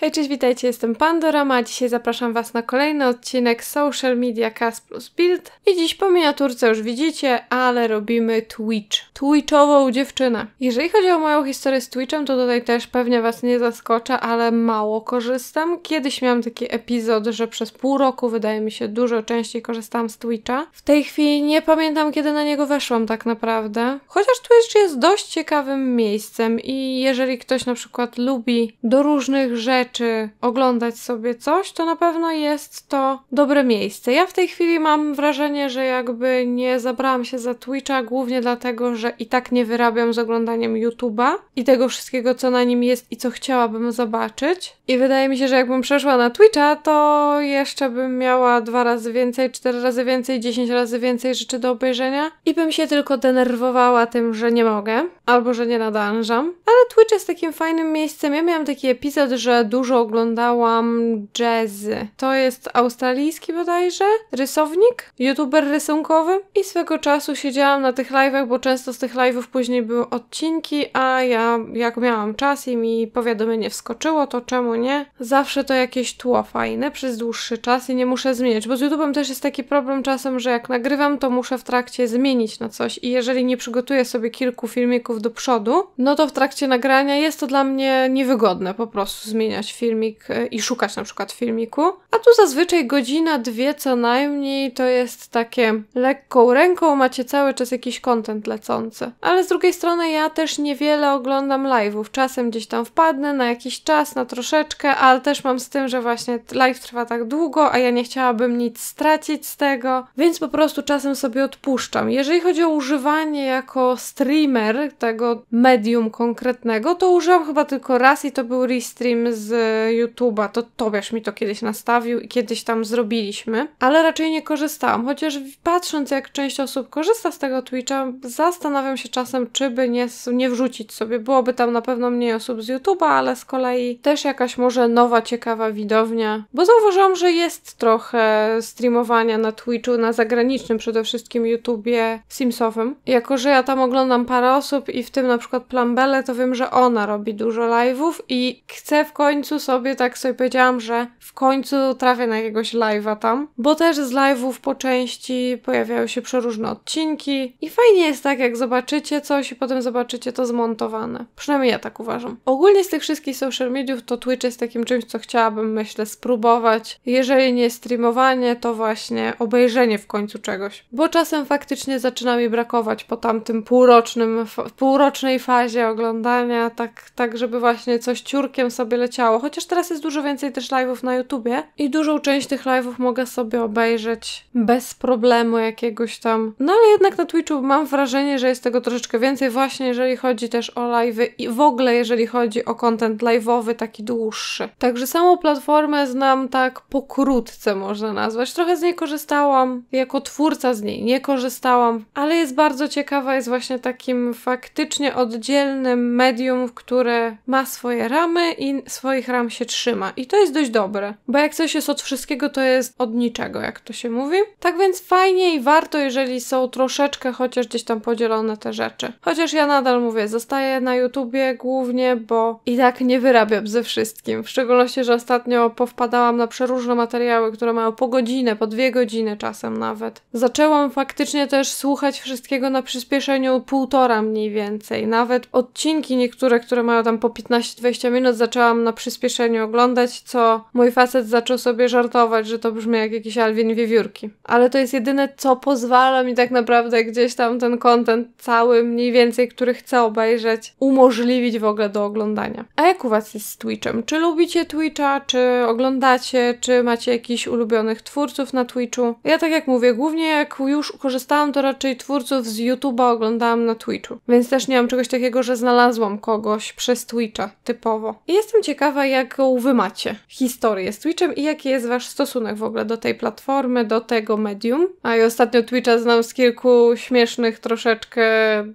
Hej, cześć, witajcie, jestem Pandorama, a dzisiaj zapraszam Was na kolejny odcinek Social Media Cast plus Build. I dziś po miniaturce już widzicie, ale robimy Twitch. Twitchową dziewczynę. Jeżeli chodzi o moją historię z Twitchem, to tutaj też pewnie Was nie zaskoczę, ale mało korzystam. Kiedyś miałam taki epizod, że przez pół roku, wydaje mi się, dużo częściej korzystam z Twitcha. W tej chwili nie pamiętam, kiedy na niego weszłam tak naprawdę. Chociaż Twitch jest dość ciekawym miejscem i jeżeli ktoś na przykład lubi do różnych rzeczy, czy oglądać sobie coś, to na pewno jest to dobre miejsce. Ja w tej chwili mam wrażenie, że jakby nie zabrałam się za Twitcha głównie dlatego, że i tak nie wyrabiam z oglądaniem YouTube'a i tego wszystkiego, co na nim jest i co chciałabym zobaczyć. I wydaje mi się, że jakbym przeszła na Twitcha, to jeszcze bym miała dwa razy więcej, cztery razy więcej, dziesięć razy więcej rzeczy do obejrzenia i bym się tylko denerwowała tym, że nie mogę albo że nie nadążam. Ale Twitch jest takim fajnym miejscem. Ja miałam taki epizod, że dużo oglądałam jazzy. To jest australijski bodajże rysownik, youtuber rysunkowy i swego czasu siedziałam na tych live'ach, bo często z tych live'ów później były odcinki, a ja jak miałam czas i mi powiadomienie wskoczyło, to czemu nie? Zawsze to jakieś tło fajne przez dłuższy czas i nie muszę zmieniać, bo z YouTube'em też jest taki problem czasem, że jak nagrywam, to muszę w trakcie zmienić na coś i jeżeli nie przygotuję sobie kilku filmików do przodu, no to w trakcie nagrania jest to dla mnie niewygodne po prostu zmieniać filmik e, i szukać na przykład filmiku. A tu zazwyczaj godzina, dwie co najmniej to jest takie lekką ręką, macie cały czas jakiś kontent lecący. Ale z drugiej strony ja też niewiele oglądam live'ów. Czasem gdzieś tam wpadnę na jakiś czas, na troszeczkę, ale też mam z tym, że właśnie live trwa tak długo, a ja nie chciałabym nic stracić z tego, więc po prostu czasem sobie odpuszczam. Jeżeli chodzi o używanie jako streamer, tak tego medium konkretnego, to użyłam chyba tylko raz i to był restream z YouTube'a. To Tobiasz mi to kiedyś nastawił i kiedyś tam zrobiliśmy, ale raczej nie korzystałam. Chociaż patrząc, jak część osób korzysta z tego Twitcha, zastanawiam się czasem, czy by nie, nie wrzucić sobie. Byłoby tam na pewno mniej osób z YouTube'a, ale z kolei też jakaś może nowa, ciekawa widownia, bo zauważyłam, że jest trochę streamowania na Twitchu, na zagranicznym przede wszystkim YouTubie Simsowym. Jako, że ja tam oglądam parę osób i w tym na przykład Plambele, to wiem, że ona robi dużo live'ów i chcę w końcu sobie, tak sobie powiedziałam, że w końcu trafię na jakiegoś live'a tam, bo też z live'ów po części pojawiają się przeróżne odcinki i fajnie jest tak, jak zobaczycie coś i potem zobaczycie to zmontowane. Przynajmniej ja tak uważam. Ogólnie z tych wszystkich social mediów to Twitch jest takim czymś, co chciałabym, myślę, spróbować. Jeżeli nie streamowanie, to właśnie obejrzenie w końcu czegoś. Bo czasem faktycznie zaczyna mi brakować po tamtym półrocznym, pół półrocznej fazie oglądania, tak, tak żeby właśnie coś ciurkiem sobie leciało. Chociaż teraz jest dużo więcej też live'ów na YouTubie i dużą część tych live'ów mogę sobie obejrzeć bez problemu jakiegoś tam. No ale jednak na Twitchu mam wrażenie, że jest tego troszeczkę więcej właśnie jeżeli chodzi też o live'y i w ogóle jeżeli chodzi o content live'owy taki dłuższy. Także samą platformę znam tak pokrótce można nazwać. Trochę z niej korzystałam, jako twórca z niej nie korzystałam, ale jest bardzo ciekawa, jest właśnie takim faktem faktycznie oddzielnym medium, które ma swoje ramy i swoich ram się trzyma. I to jest dość dobre, bo jak coś jest od wszystkiego, to jest od niczego, jak to się mówi. Tak więc fajnie i warto, jeżeli są troszeczkę chociaż gdzieś tam podzielone te rzeczy. Chociaż ja nadal mówię, zostaję na YouTubie głównie, bo i tak nie wyrabiam ze wszystkim. W szczególności, że ostatnio powpadałam na przeróżne materiały, które mają po godzinę, po dwie godziny czasem nawet. Zaczęłam faktycznie też słuchać wszystkiego na przyspieszeniu półtora mniej więcej więcej. Nawet odcinki niektóre, które mają tam po 15-20 minut, zaczęłam na przyspieszeniu oglądać, co mój facet zaczął sobie żartować, że to brzmi jak jakiś Alwin Wiewiórki. Ale to jest jedyne, co pozwala mi tak naprawdę gdzieś tam ten content cały, mniej więcej, który chcę obejrzeć, umożliwić w ogóle do oglądania. A jak u Was jest z Twitchem? Czy lubicie Twitcha, czy oglądacie, czy macie jakichś ulubionych twórców na Twitchu? Ja tak jak mówię, głównie jak już korzystałam, to raczej twórców z YouTube'a oglądałam na Twitchu. Więc też nie mam czegoś takiego, że znalazłam kogoś przez Twitcha typowo. I jestem ciekawa, jaką wy macie historię z Twitchem i jaki jest wasz stosunek w ogóle do tej platformy, do tego medium. A i ostatnio Twitcha znam z kilku śmiesznych troszeczkę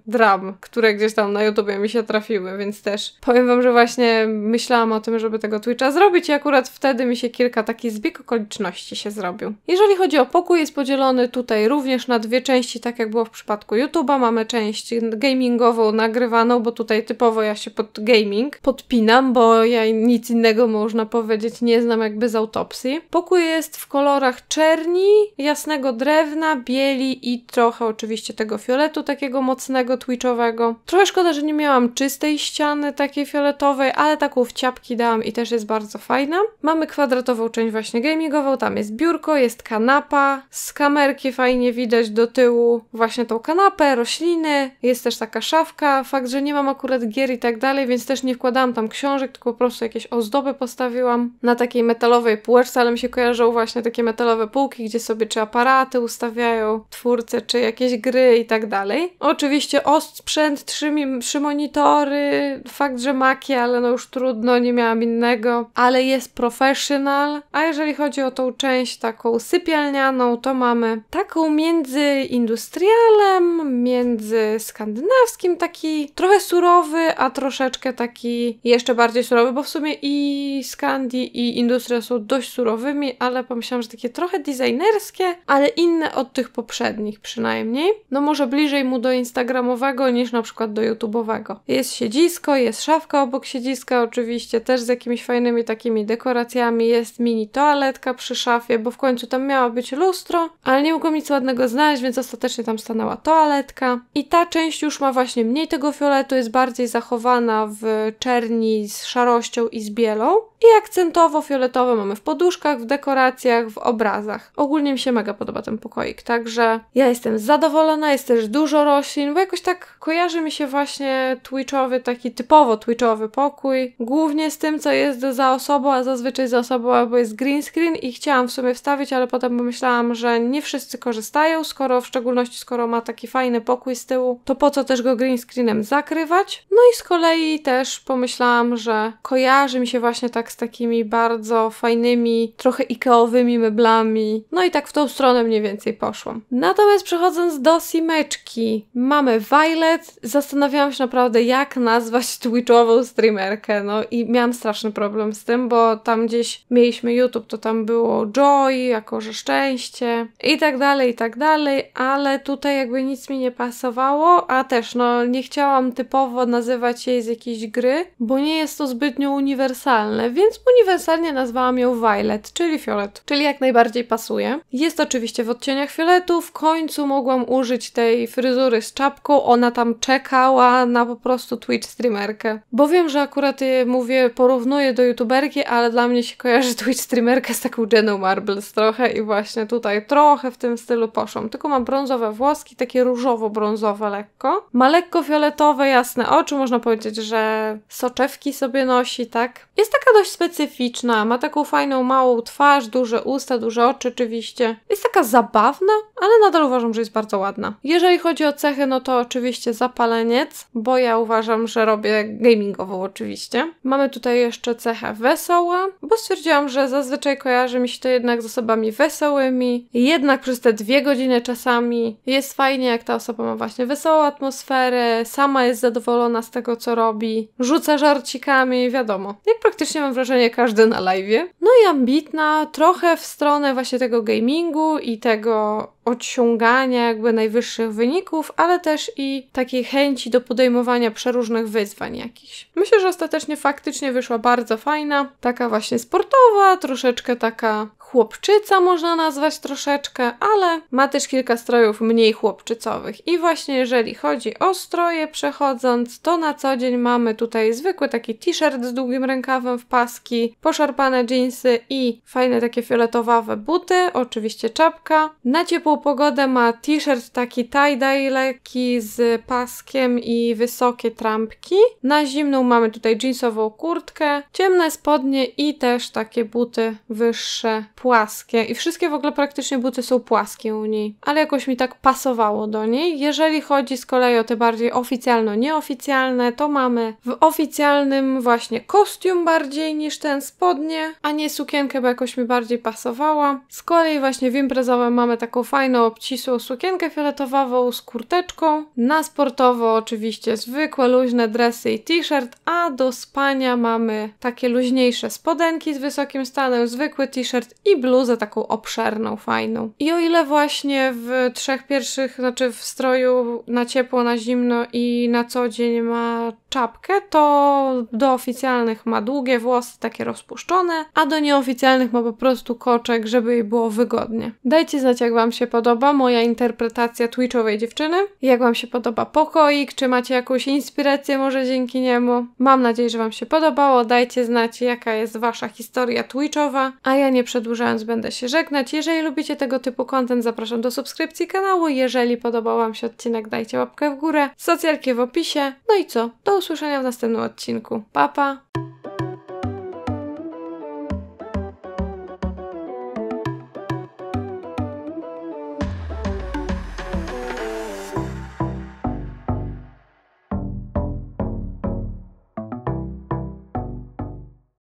dram, które gdzieś tam na YouTubie mi się trafiły, więc też powiem wam, że właśnie myślałam o tym, żeby tego Twitcha zrobić i akurat wtedy mi się kilka takich zbieg okoliczności się zrobił. Jeżeli chodzi o pokój, jest podzielony tutaj również na dwie części, tak jak było w przypadku YouTube'a. Mamy część gamingową, vlogową nagrywaną, bo tutaj typowo ja się pod gaming podpinam, bo ja nic innego można powiedzieć nie znam jakby z autopsji. Pokój jest w kolorach czerni, jasnego drewna, bieli i trochę oczywiście tego fioletu takiego mocnego, twitchowego. Trochę szkoda, że nie miałam czystej ściany takiej fioletowej, ale taką ciapki dałam i też jest bardzo fajna. Mamy kwadratową część właśnie gamingową, tam jest biurko, jest kanapa, z kamerki fajnie widać do tyłu właśnie tą kanapę, rośliny, jest też taka szafka, fakt, że nie mam akurat gier i tak dalej, więc też nie wkładałam tam książek, tylko po prostu jakieś ozdoby postawiłam na takiej metalowej półeczce, ale mi się kojarzą właśnie takie metalowe półki, gdzie sobie czy aparaty ustawiają twórcy, czy jakieś gry i tak dalej. Oczywiście sprzęt trzy, trzy monitory, fakt, że maki, ale no już trudno, nie miałam innego, ale jest professional, a jeżeli chodzi o tą część taką sypialnianą, to mamy taką między industrialem, między skandynawskim, wszystkim taki trochę surowy, a troszeczkę taki jeszcze bardziej surowy, bo w sumie i Scandi i Industria są dość surowymi, ale pomyślałam, że takie trochę designerskie, ale inne od tych poprzednich przynajmniej. No może bliżej mu do instagramowego niż na przykład do youtubeowego Jest siedzisko, jest szafka obok siedziska oczywiście, też z jakimiś fajnymi takimi dekoracjami, jest mini toaletka przy szafie, bo w końcu tam miała być lustro, ale nie mogłam nic ładnego znaleźć, więc ostatecznie tam stanęła toaletka. I ta część już ma właśnie właśnie mniej tego fioletu, jest bardziej zachowana w czerni z szarością i z bielą i akcentowo fioletowe mamy w poduszkach, w dekoracjach, w obrazach. Ogólnie mi się mega podoba ten pokoik, także ja jestem zadowolona, jest też dużo roślin, bo jakoś tak kojarzy mi się właśnie twitchowy, taki typowo twitchowy pokój, głównie z tym, co jest za osobą, a zazwyczaj za osobą, bo jest green screen i chciałam w sumie wstawić, ale potem pomyślałam, że nie wszyscy korzystają, skoro w szczególności skoro ma taki fajny pokój z tyłu, to po co też go green screenem zakrywać? No i z kolei też pomyślałam, że kojarzy mi się właśnie tak z takimi bardzo fajnymi, trochę ikeowymi meblami. No i tak w tą stronę mniej więcej poszłam. Natomiast przechodząc do simeczki, mamy Violet. Zastanawiałam się naprawdę, jak nazwać twitchową streamerkę, no i miałam straszny problem z tym, bo tam gdzieś mieliśmy YouTube, to tam było Joy, jako że szczęście i tak dalej, i tak dalej, ale tutaj jakby nic mi nie pasowało, a też no nie chciałam typowo nazywać jej z jakiejś gry, bo nie jest to zbytnio uniwersalne więc uniwersalnie nazwałam ją Violet, czyli fiolet, czyli jak najbardziej pasuje. Jest oczywiście w odcieniach fioletu, w końcu mogłam użyć tej fryzury z czapką, ona tam czekała na po prostu Twitch streamerkę. Bo wiem, że akurat je y, mówię, porównuję do youtuberki, ale dla mnie się kojarzy Twitch streamerka z taką Jeną Marbles trochę i właśnie tutaj trochę w tym stylu poszłam. Tylko mam brązowe włoski, takie różowo-brązowe lekko. Ma lekko fioletowe, jasne oczy, można powiedzieć, że soczewki sobie nosi, tak? Jest taka dość dość specyficzna, ma taką fajną, małą twarz, duże usta, duże oczy oczywiście. Jest taka zabawna, ale nadal uważam, że jest bardzo ładna. Jeżeli chodzi o cechy, no to oczywiście zapaleniec, bo ja uważam, że robię gamingową oczywiście. Mamy tutaj jeszcze cechę wesoła, bo stwierdziłam, że zazwyczaj kojarzy mi się to jednak z osobami wesołymi. Jednak przez te dwie godziny czasami jest fajnie, jak ta osoba ma właśnie wesołą atmosferę, sama jest zadowolona z tego, co robi, rzuca żarcikami, wiadomo. Jak praktycznie mam wrażenie każdy na live. No i ambitna, trochę w stronę właśnie tego gamingu i tego odciągania jakby najwyższych wyników, ale też i takiej chęci do podejmowania przeróżnych wyzwań jakichś. Myślę, że ostatecznie faktycznie wyszła bardzo fajna, taka właśnie sportowa, troszeczkę taka chłopczyca można nazwać troszeczkę, ale ma też kilka strojów mniej chłopczycowych. I właśnie jeżeli chodzi o stroje przechodząc, to na co dzień mamy tutaj zwykły taki t-shirt z długim rękawem w paski, poszarpane jeansy i fajne takie fioletowawe buty, oczywiście czapka. Na ciepło pogodę ma t-shirt taki tie-dye lekki z paskiem i wysokie trampki. Na zimną mamy tutaj jeansową kurtkę, ciemne spodnie i też takie buty wyższe, płaskie. I wszystkie w ogóle praktycznie buty są płaskie u niej, ale jakoś mi tak pasowało do niej. Jeżeli chodzi z kolei o te bardziej oficjalno-nieoficjalne, to mamy w oficjalnym właśnie kostium bardziej niż ten spodnie, a nie sukienkę, bo jakoś mi bardziej pasowała. Z kolei właśnie w imprezowym mamy taką fajną fajną, obcisłą sukienkę fioletową z kurteczką. Na sportowo oczywiście zwykłe, luźne dresy i t-shirt, a do spania mamy takie luźniejsze spodenki z wysokim stanem, zwykły t-shirt i bluzę taką obszerną, fajną. I o ile właśnie w trzech pierwszych, znaczy w stroju na ciepło, na zimno i na co dzień ma czapkę, to do oficjalnych ma długie włosy, takie rozpuszczone, a do nieoficjalnych ma po prostu koczek, żeby jej było wygodnie. Dajcie znać, jak Wam się podoba moja interpretacja Twitchowej dziewczyny, jak Wam się podoba pokoik, czy macie jakąś inspirację może dzięki niemu. Mam nadzieję, że Wam się podobało. Dajcie znać, jaka jest Wasza historia Twitchowa, a ja nie przedłużając będę się żegnać. Jeżeli lubicie tego typu content, zapraszam do subskrypcji kanału. Jeżeli podobał Wam się odcinek, dajcie łapkę w górę, socjalki w opisie. No i co? Do usłyszenia w następnym odcinku. Papa! Pa.